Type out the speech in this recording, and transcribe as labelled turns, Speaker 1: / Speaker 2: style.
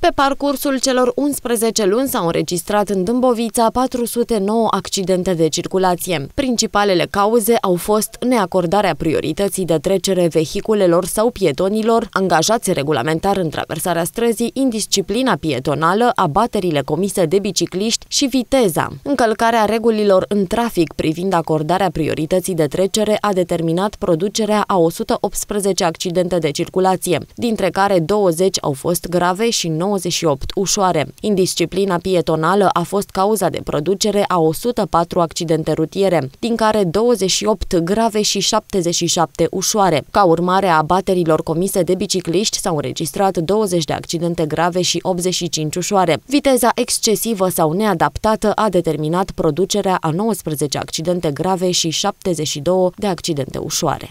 Speaker 1: Pe parcursul celor 11 luni s-au înregistrat în Dâmbovița 409 accidente de circulație. Principalele cauze au fost neacordarea priorității de trecere vehiculelor sau pietonilor, angajați regulamentar în traversarea străzii, indisciplina pietonală, abaterile comise de bicicliști și viteza. Încălcarea regulilor în trafic privind acordarea priorității de trecere a determinat producerea a 118 accidente de circulație, dintre care 20 au fost grave și 9 98 ușoare. Indisciplina pietonală a fost cauza de producere a 104 accidente rutiere, din care 28 grave și 77 ușoare. Ca urmare a abaterilor comise de bicicliști s-au înregistrat 20 de accidente grave și 85 ușoare. Viteza excesivă sau neadaptată a determinat producerea a 19 accidente grave și 72 de accidente ușoare.